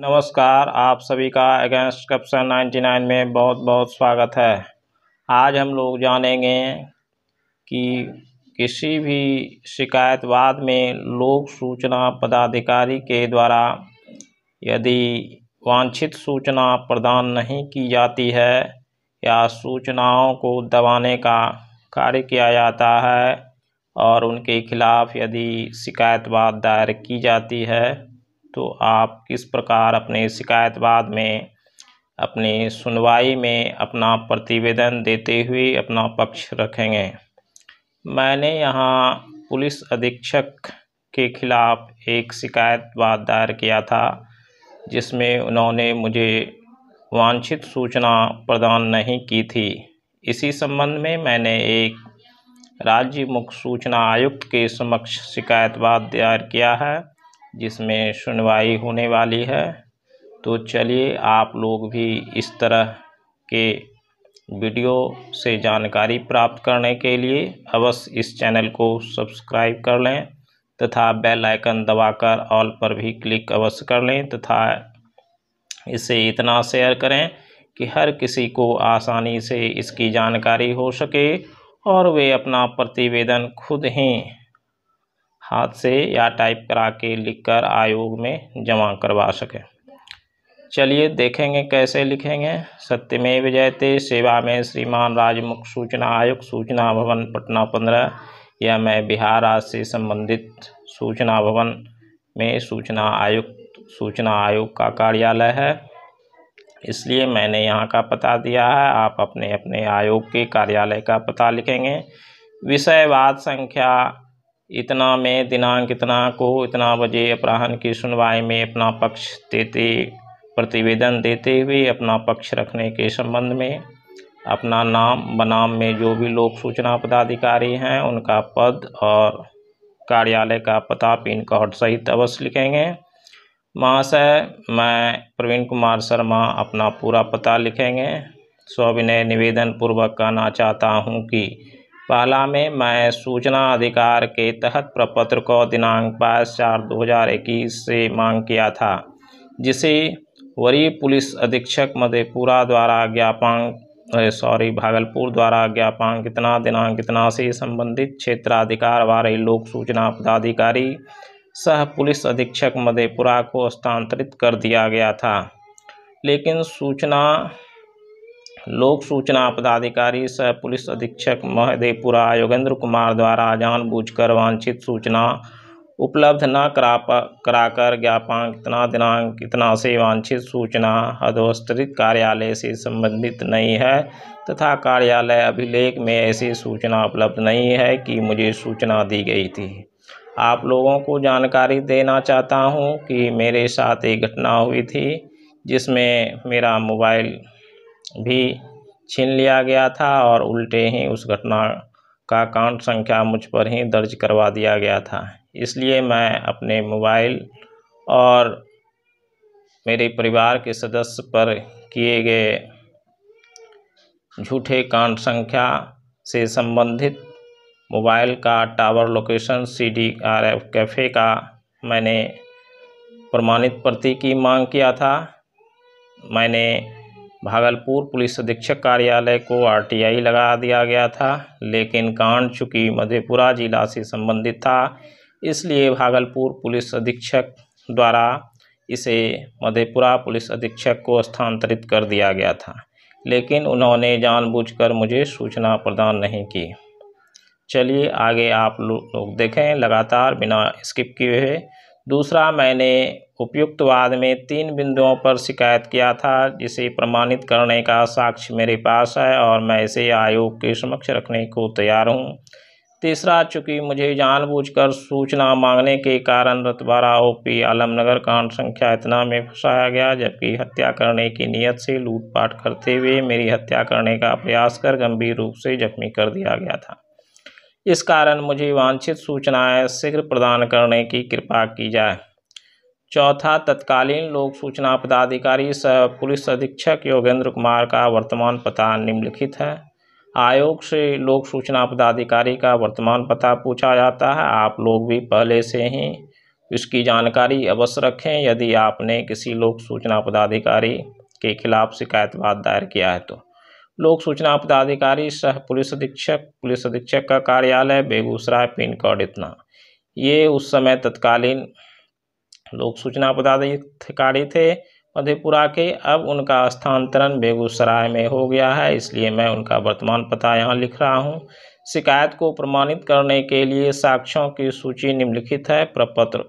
नमस्कार आप सभी का अगेंस्ट नाइन्टी 99 में बहुत बहुत स्वागत है आज हम लोग जानेंगे कि किसी भी शिकायतवाद में लोक सूचना पदाधिकारी के द्वारा यदि वांछित सूचना प्रदान नहीं की जाती है या सूचनाओं को दबाने का कार्य किया जाता है और उनके खिलाफ़ यदि शिकायतवाद दायर की जाती है तो आप किस प्रकार अपने शिकायतवाद में अपनी सुनवाई में अपना प्रतिवेदन देते हुए अपना पक्ष रखेंगे मैंने यहाँ पुलिस अधीक्षक के खिलाफ़ एक शिकायतवाद दायर किया था जिसमें उन्होंने मुझे वांछित सूचना प्रदान नहीं की थी इसी संबंध में मैंने एक राज्य मुख्य सूचना आयुक्त के समक्ष शिकायतवाद दायर किया है जिसमें सुनवाई होने वाली है तो चलिए आप लोग भी इस तरह के वीडियो से जानकारी प्राप्त करने के लिए अवश्य इस चैनल को सब्सक्राइब कर लें तथा बेल आइकन दबाकर ऑल पर भी क्लिक अवश्य कर लें तथा इसे इतना शेयर करें कि हर किसी को आसानी से इसकी जानकारी हो सके और वे अपना प्रतिवेदन खुद ही हाथ से या टाइप करा के लिखकर आयोग में जमा करवा सकें चलिए देखेंगे कैसे लिखेंगे सत्यमेव जयते सेवा में श्रीमान राजमुख सूचना आयोग सूचना भवन पटना पंद्रह या मैं बिहार राज्य से संबंधित सूचना भवन में सूचना आयुक्त सूचना आयोग का कार्यालय है इसलिए मैंने यहाँ का पता दिया है आप अपने अपने आयोग के कार्यालय का पता लिखेंगे विषयवाद संख्या इतना में दिनांक इतना को इतना बजे अपराहन की सुनवाई में अपना पक्ष देते प्रतिवेदन देते हुए अपना पक्ष रखने के संबंध में अपना नाम बनाम में जो भी लोक सूचना पदाधिकारी हैं उनका पद और कार्यालय का पता पिन कोड सहित अवश्य लिखेंगे महाशय मैं प्रवीण कुमार शर्मा अपना पूरा पता लिखेंगे स्वाभिनय निवेदन पूर्वक कहना चाहता हूँ कि पहला में मैं सूचना अधिकार के तहत प्रपत्र को दिनांक बाईस चार दो हज़ार इक्कीस से मांग किया था जिसे वरीय पुलिस अधीक्षक मधेपुरा द्वारा ज्ञापांक सॉरी भागलपुर द्वारा ज्ञापांक कितना दिनांक कितना से संबंधित क्षेत्राधिकार वाले लोक सूचना पदाधिकारी सह पुलिस अधीक्षक मधेपुरा को स्थानांतरित कर दिया गया था लेकिन सूचना लोक सूचना पदाधिकारी सह पुलिस अधीक्षक महदेवपुरा योगेंद्र कुमार द्वारा जानबूझकर वांछित सूचना उपलब्ध न करा कराकर ज्ञापन कितना दिनांक इतना से वांछित सूचना अधोस्तरित कार्यालय से संबंधित नहीं है तथा कार्यालय अभिलेख में ऐसी सूचना उपलब्ध नहीं है कि मुझे सूचना दी गई थी आप लोगों को जानकारी देना चाहता हूं कि मेरे साथ एक घटना हुई थी जिसमें मेरा मोबाइल भी छीन लिया गया था और उल्टे ही उस घटना का अकाउंट संख्या मुझ पर ही दर्ज करवा दिया गया था इसलिए मैं अपने मोबाइल और मेरे परिवार के सदस्य पर किए गए झूठे कांड संख्या से संबंधित मोबाइल का tower location C D R F cafe का मैंने प्रमाणित प्रति की मांग किया था मैंने भागलपुर पुलिस अधीक्षक कार्यालय को आरटीआई लगा दिया गया था लेकिन कांड चूंकि मधेपुरा जिला से संबंधित था इसलिए भागलपुर पुलिस अधीक्षक द्वारा इसे मधेपुरा पुलिस अधीक्षक को स्थानांतरित कर दिया गया था लेकिन उन्होंने जानबूझकर मुझे सूचना प्रदान नहीं की चलिए आगे आप लोग देखें लगातार बिना स्किप किए हुए दूसरा मैंने उपयुक्तवाद में तीन बिंदुओं पर शिकायत किया था जिसे प्रमाणित करने का साक्ष्य मेरे पास है और मैं इसे आयोग के समक्ष रखने को तैयार हूँ तीसरा चूँकि मुझे जानबूझकर सूचना मांगने के कारण रतबारा ओ पी आलमनगर कांड संख्या इतना में फंसाया गया जबकि हत्या करने की नीयत से लूटपाट करते हुए मेरी हत्या करने का प्रयास कर गंभीर रूप से जख्मी कर दिया गया था इस कारण मुझे वांछित सूचनाएं शीघ्र प्रदान करने की कृपा की जाए चौथा तत्कालीन लोक सूचना पदाधिकारी सह पुलिस अधीक्षक योगेंद्र कुमार का वर्तमान पता निम्नलिखित है आयोग से लोक सूचना पदाधिकारी का वर्तमान पता पूछा जाता है आप लोग भी पहले से ही इसकी जानकारी अवश्य रखें यदि आपने किसी लोक सूचना पदाधिकारी के खिलाफ शिकायतवाद दायर किया है तो लोक सूचना पदाधिकारी सह पुलिस अधीक्षक पुलिस अधीक्षक का कार्यालय बेगूसराय पिन कोड इतना ये उस समय तत्कालीन लोक सूचना पदाधिकारी थे मधेपुरा के अब उनका स्थानांतरण बेगूसराय में हो गया है इसलिए मैं उनका वर्तमान पता यहाँ लिख रहा हूँ शिकायत को प्रमाणित करने के लिए साक्ष्यों की सूची निम्नलिखित है प्रपत्र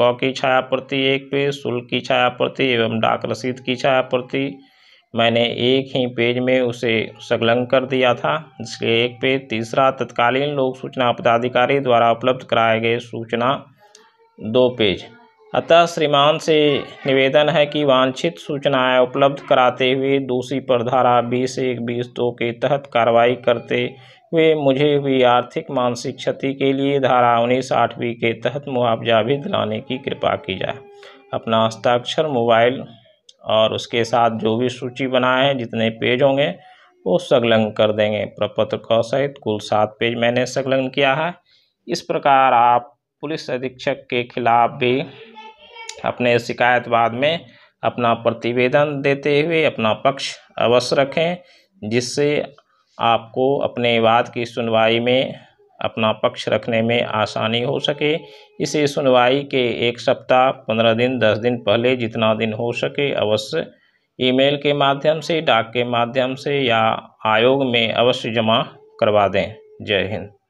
क की छाया प्रति एक पे शुल्क की छाया प्रति एवं डाक रसीद की छाया प्रति मैंने एक ही पेज में उसे संलग्न कर दिया था जिसके एक पेज तीसरा तत्कालीन लोक सूचना पदाधिकारी द्वारा उपलब्ध कराए गए सूचना दो पेज अतः श्रीमान से निवेदन है कि वांछित सूचनाएं उपलब्ध कराते हुए दोषी पर धारा बीस एक बीस दो के तहत कार्रवाई करते हुए मुझे हुई आर्थिक मानसिक क्षति के लिए धारा उन्नीस आठवीं के तहत मुआवजा भी दिलाने की कृपा की जाए अपना हस्ताक्षर मोबाइल और उसके साथ जो भी सूची बनाए हैं जितने पेज होंगे वो संलग्न कर देंगे प्रपत्र क सहित कुल सात पेज मैंने संलग्न किया है इस प्रकार आप पुलिस अधीक्षक के खिलाफ भी अपने शिकायतवाद में अपना प्रतिवेदन देते हुए अपना पक्ष अवश्य रखें जिससे आपको अपने वाद की सुनवाई में अपना पक्ष रखने में आसानी हो सके इसे सुनवाई के एक सप्ताह पंद्रह दिन दस दिन पहले जितना दिन हो सके अवश्य ईमेल के माध्यम से डाक के माध्यम से या आयोग में अवश्य जमा करवा दें जय हिंद